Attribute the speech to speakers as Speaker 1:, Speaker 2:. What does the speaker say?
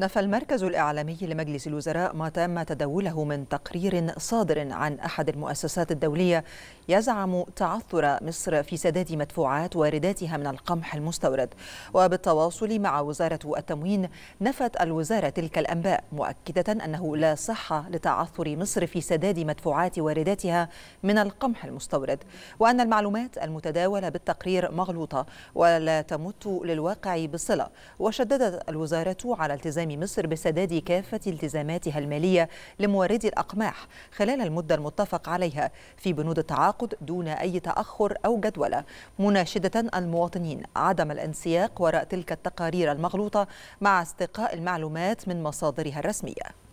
Speaker 1: نفى المركز الإعلامي لمجلس الوزراء ما تم تداوله من تقرير صادر عن أحد المؤسسات الدولية يزعم تعثر مصر في سداد مدفوعات وارداتها من القمح المستورد وبالتواصل مع وزارة التموين نفت الوزارة تلك الأنباء مؤكدة أنه لا صحة لتعثر مصر في سداد مدفوعات وارداتها من القمح المستورد وأن المعلومات المتداولة بالتقرير مغلوطة ولا تمت للواقع بصلة وشددت الوزارة على التزام التزام مصر بسداد كافة التزاماتها المالية لموردي الأقماح خلال المدة المتفق عليها في بنود التعاقد دون أي تأخر أو جدولة مناشدة المواطنين عدم الانسياق وراء تلك التقارير المغلوطة مع استقاء المعلومات من مصادرها الرسمية